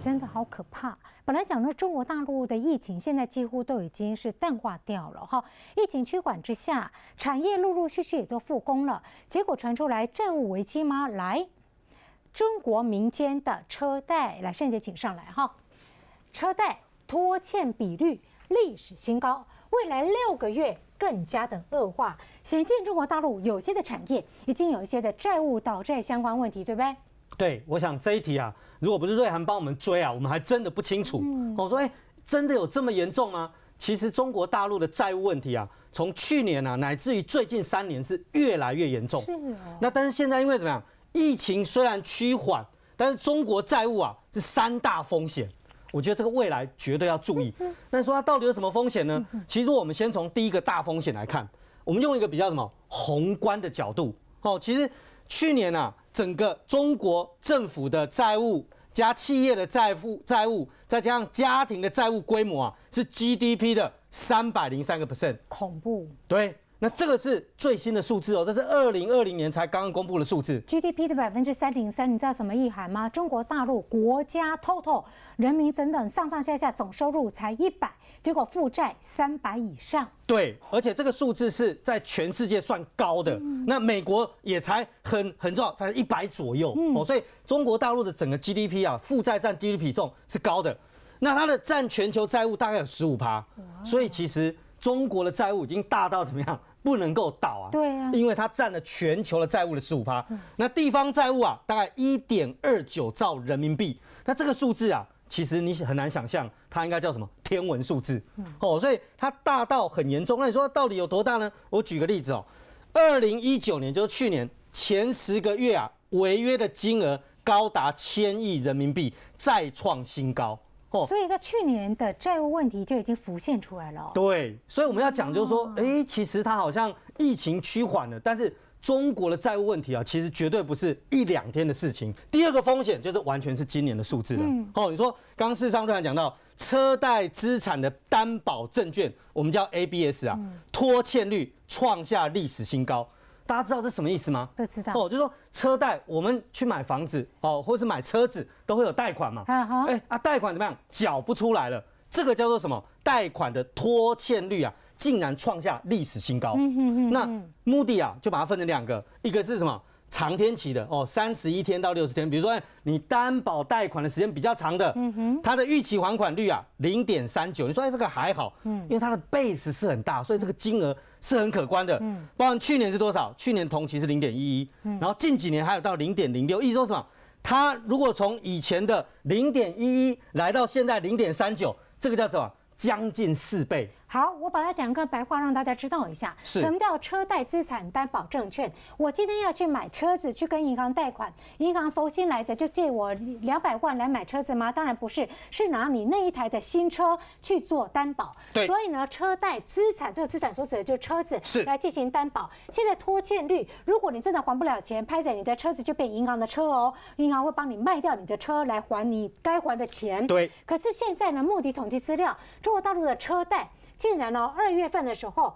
真的好可怕！本来讲呢，中国大陆的疫情现在几乎都已经是淡化掉了哈，疫情趋缓之下，产业陆陆续续也都复工了，结果传出来债务危机吗？来，中国民间的车贷，来，圣杰请上来哈，车贷拖欠比率历史新高，未来六个月更加的恶化，显见中国大陆有些的产业已经有一些的债务倒债相关问题，对不对？对，我想这一题啊，如果不是瑞涵帮我们追啊，我们还真的不清楚。我说，哎，真的有这么严重吗？其实中国大陆的债务问题啊，从去年啊，乃至于最近三年是越来越严重。是啊。那但是现在因为怎么样？疫情虽然趋缓，但是中国债务啊是三大风险，我觉得这个未来绝对要注意。那说它到底有什么风险呢？其实我们先从第一个大风险来看，我们用一个比较什么宏观的角度哦，其实去年啊。整个中国政府的债务加企业的债务债务，再加上家庭的债务规模啊，是 GDP 的三百零三个 percent，恐怖。对。那这个是最新的数字哦，这是二零二零年才刚刚公布的数字。GDP 的百分之三零三，你知道什么意涵吗？中国大陆国家、total 人民等等上上下下总收入才一百，结果负债三百以上。对，而且这个数字是在全世界算高的。那美国也才很很重要，才一百左右哦，所以中国大陆的整个 GDP 啊，负债占 GDP 比重是高的。那它的占全球债务大概有十五趴，所以其实。中国的债务已经大到怎么样，不能够倒啊？对啊，因为它占了全球的债务的十五趴。那地方债务啊，大概一点二九兆人民币。那这个数字啊，其实你很难想象，它应该叫什么天文数字哦，所以它大到很严重。那你说到底有多大呢？我举个例子哦，二零一九年就是去年前十个月啊，违约的金额高达千亿人民币，再创新高。哦，所以在去年的债务问题就已经浮现出来了。对，所以我们要讲就是说，哎，其实它好像疫情趋缓了，但是中国的债务问题啊，其实绝对不是一两天的事情。第二个风险就是完全是今年的数字了。哦，你说刚刚市商论坛讲到车贷资产的担保证券，我们叫 ABS 啊，拖欠率创下历史新高。大家知道这什么意思吗？不知道哦，就是说车贷，我们去买房子哦，或是买车子，都会有贷款嘛。哎，啊，贷款怎么样？缴不出来了，这个叫做什么？贷款的拖欠率啊，竟然创下历史新高。那目的啊，就把它分成两个，一个是什么？长天期的哦，三十一天到六十天，比如说你担保贷款的时间比较长的，它的预期还款率啊零点三九，你说这个还好，嗯，因为它的 base 是很大，所以这个金额是很可观的。嗯，包括去年是多少？去年同期是零点一一，然后近几年还有到零点零六，意思说什么？它如果从以前的零点一一来到现在零点三九，这个叫做将近四倍。好，我把它讲个白话，让大家知道一下，什么叫车贷资产担保证券。我今天要去买车子，去跟银行贷款，银行佛心来着，就借我两百万来买车子吗？当然不是，是拿你那一台的新车去做担保。对。所以呢，车贷资产这个资产所指的就是车子，是来进行担保。现在拖欠率，如果你真的还不了钱，拍着你的车子就变银行的车哦，银行会帮你卖掉你的车来还你该还的钱。对。可是现在呢，目的统计资料，中国大陆的车贷。竟然呢，二月份的时候，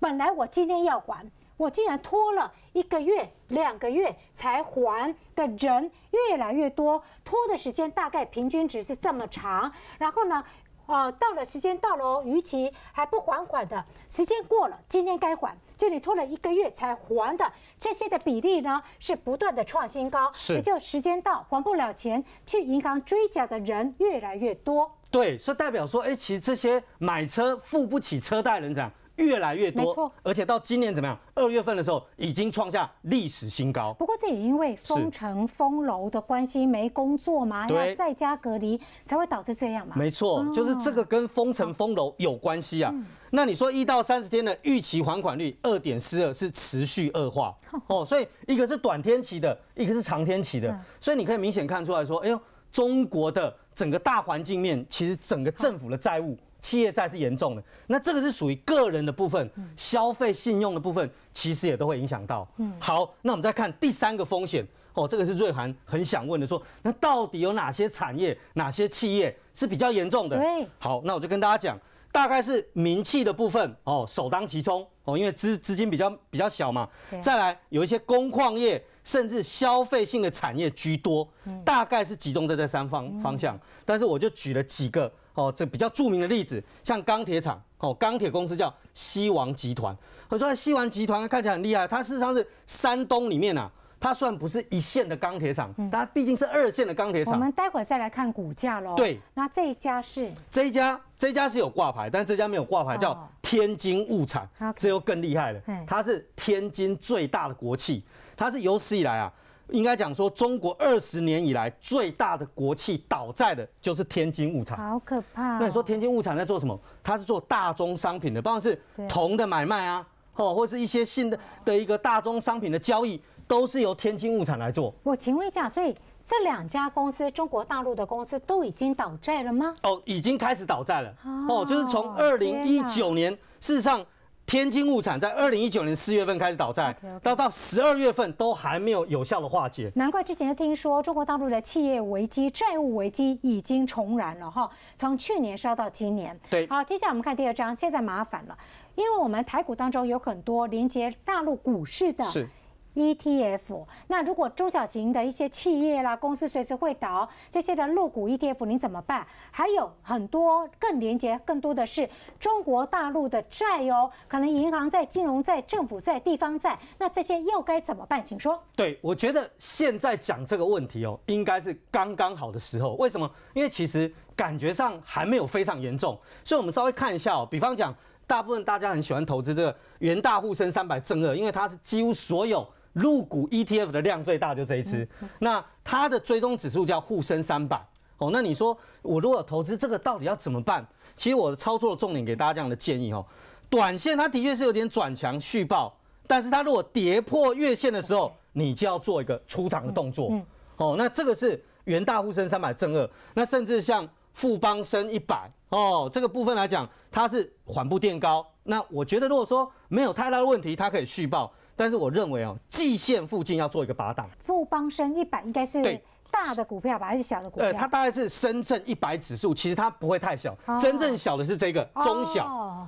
本来我今天要还，我竟然拖了一个月、两个月才还的人越来越多，拖的时间大概平均值是这么长。然后呢，呃，到了时间到了，逾期还不还款的，时间过了，今天该还，就你拖了一个月才还的这些的比例呢，是不断的创新高。是，也就时间到还不了钱，去银行追缴的人越来越多。对，是代表说，哎，其实这些买车付不起车贷人怎样越来越多，而且到今年怎么样，二月份的时候已经创下历史新高。不过这也因为封城封楼的关系，没工作嘛，要在家隔离，才会导致这样嘛。没错，就是这个跟封城封楼有关系啊。那你说一到三十天的预期还款率二点四二是持续恶化哦，所以一个是短天期的，一个是长天期的，所以你可以明显看出来说，哎呦，中国的。整个大环境面，其实整个政府的债务、企业债是严重的。那这个是属于个人的部分，消费信用的部分，其实也都会影响到。嗯，好，那我们再看第三个风险哦，这个是瑞涵很想问的，说那到底有哪些产业、哪些企业是比较严重的？好，那我就跟大家讲，大概是民企的部分哦，首当其冲哦，因为资资金比较比较小嘛。再来有一些工矿业。甚至消费性的产业居多，大概是集中在这三方方向。但是我就举了几个哦，这比较著名的例子，像钢铁厂哦，钢铁公司叫西王集团。我说西王集团看起来很厉害，它事实上是山东里面啊，它虽然不是一线的钢铁厂，它毕竟是二线的钢铁厂。我们待会再来看股价喽。对，那这一家是这一家，这一家是有挂牌，但这家没有挂牌，叫天津物产。这又更厉害了，它是天津最大的国企。它是有史以来啊，应该讲说中国二十年以来最大的国企倒债的就是天津物产，好可怕。那你说天津物产在做什么？它是做大宗商品的，不管是铜的买卖啊，哦，或是一些新的的一个大宗商品的交易，都是由天津物产来做。我请问一下，所以这两家公司，中国大陆的公司都已经倒债了吗？哦，已经开始倒债了。哦，就是从二零一九年，事实上。天津物产在二零一九年四月份开始倒债，到到十二月份都还没有有效的化解。难怪之前听说中国大陆的企业危机、债务危机已经重燃了哈，从去年烧到今年。对，好，接下来我们看第二章，现在麻烦了，因为我们台股当中有很多连接大陆股市的。是。E T F，那如果中小型的一些企业啦、公司随时会倒，这些的入股 E T F 你怎么办？还有很多更连接更多的是中国大陆的债哟，可能银行债、金融债、政府债、地方债，那这些又该怎么办？请说。对，我觉得现在讲这个问题哦，应该是刚刚好的时候。为什么？因为其实感觉上还没有非常严重，所以我们稍微看一下哦。比方讲，大部分大家很喜欢投资这个元大沪深三百正二，因为它是几乎所有。入股 ETF 的量最大就这一支，那它的追踪指数叫沪深三百哦。那你说我如果投资这个，到底要怎么办？其实我的操作重点给大家这样的建议哦。短线它的确是有点转强续报，但是它如果跌破月线的时候，你就要做一个出场的动作。哦，那这个是元大沪深三百正二，那甚至像富邦升一百哦，这个部分来讲，它是缓步垫高。那我觉得如果说没有太大的问题，它可以续报。但是我认为哦，季线附近要做一个把档。富邦升一百应该是大的股票吧，还是小的股？呃，它大概是深圳一百指数，其实它不会太小。真正小的是这个中小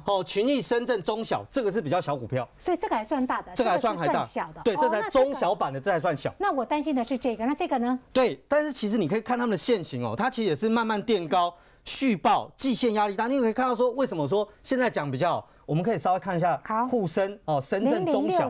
哦，群益深圳中小这个是比较小股票。所以这个还算大的，这个还算还小的，对，这才中小版的，这还算小。那我担心的是这个，那这个呢？对，但是其实你可以看他们的线型哦，它其实也是慢慢垫高，续报季线压力大。你也可以看到说，为什么说现在讲比较。我们可以稍微看一下好沪深哦，深圳中小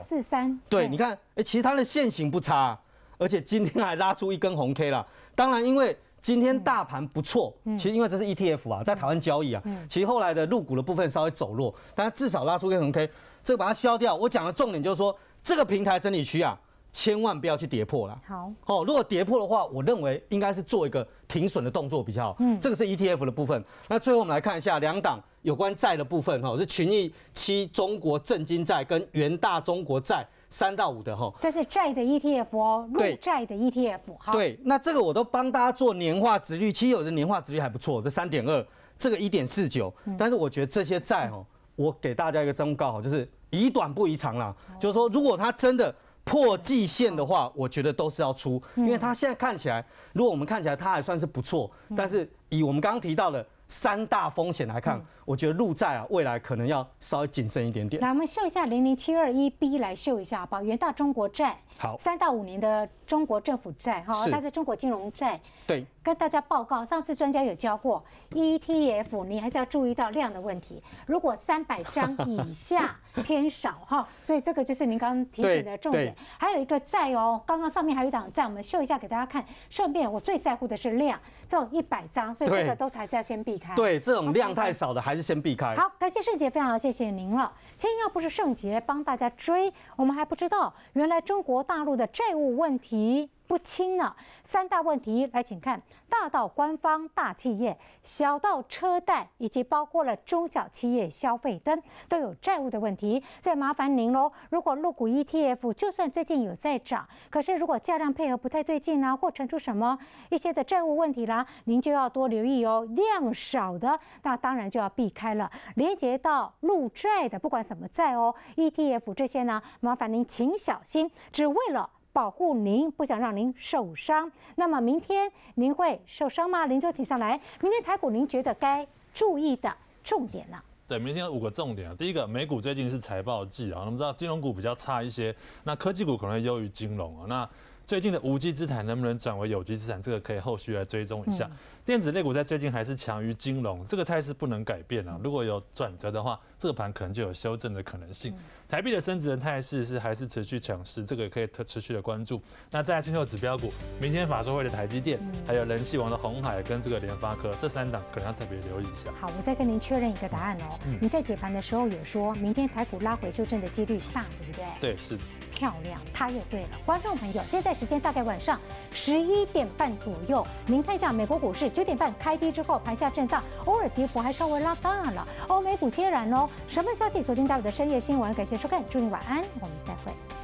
对，你看哎，其实它的线型不差，而且今天还拉出一根红 K 了。当然，因为今天大盘不错，其实因为这是 ETF 啊，在台湾交易啊，其实后来的入股的部分稍微走弱，但至少拉出一根红 K，这个把它消掉。我讲的重点就是说，这个平台整理区啊。千万不要去跌破了。好，哦，如果跌破的话，我认为应该是做一个停损的动作比较好。嗯，这个是 ETF 的部分。那最后我们来看一下两档有关债的部分哈，是群益七中国正金债跟元大中国债三到五的哈。这是债的 ETF 哦，入债的 ETF 哈。对，那这个我都帮大家做年化值率，其实有的年化值率还不错，这三点二，这个一点四九。但是我觉得这些债哈，我给大家一个忠告哈，就是以短不以长啦，就是说如果它真的。破季线的话，我觉得都是要出，因为它现在看起来，如果我们看起来它还算是不错，但是以我们刚刚提到的三大风险来看，我觉得路债啊，未来可能要稍微谨慎一点点。来，我们秀一下零零七二一 B 来秀一下宝元大中国债，好，三到五年的中国政府债哈，它是中国金融债，对，跟大家报告，上次专家有教过 ETF，你还是要注意到量的问题，如果三百张以下。偏少哈，所以这个就是您刚刚提醒的重点。还有一个债哦，刚刚上面还有一档债，我们秀一下给大家看。顺便，我最在乎的是量，这一百张，所以这个都还是要先避开。对，这种量太少的还是先避开。好，感谢圣杰，非常谢谢您了。今天要不是圣杰帮大家追，我们还不知道原来中国大陆的债务问题。不清了，三大问题来，请看，大到官方大企业，小到车贷，以及包括了中小企业消费端都有债务的问题。再麻烦您喽，如果入股 ETF，就算最近有在涨，可是如果价量配合不太对劲呢，或传出什么一些的债务问题啦，您就要多留意哦。量少的，那当然就要避开了。连接到路债的，不管什么债哦，ETF 这些呢，麻烦您请小心，只为了。保护您，不想让您受伤。那么明天您会受伤吗？林州请上来。明天台股您觉得该注意的重点呢？对，明天五个重点。第一个，美股最近是财报季啊，我们知道金融股比较差一些，那科技股可能优于金融啊。那最近的无机资产能不能转为有机资产？这个可以后续来追踪一下。电子类股在最近还是强于金融，这个态势不能改变啊。如果有转折的话，这个盘可能就有修正的可能性。台币的升值的态势是还是持续强势，这个可以特持续的关注。那再来最后指标股，明天法说会的台积电，还有人气王的红海跟这个联发科，这三档可能要特别留意一下。好，我再跟您确认一个答案哦。你在解盘的时候有说明天台股拉回修正的几率大，对不对？对，是的。漂亮，他也对了。观众朋友，现在时间大概晚上十一点半左右，您看一下美国股市九点半开低之后盘下震荡，偶尔跌幅还稍微拉大了。欧美股接然喽，什么消息？锁定大午的深夜新闻，感谢收看，祝你晚安，我们再会。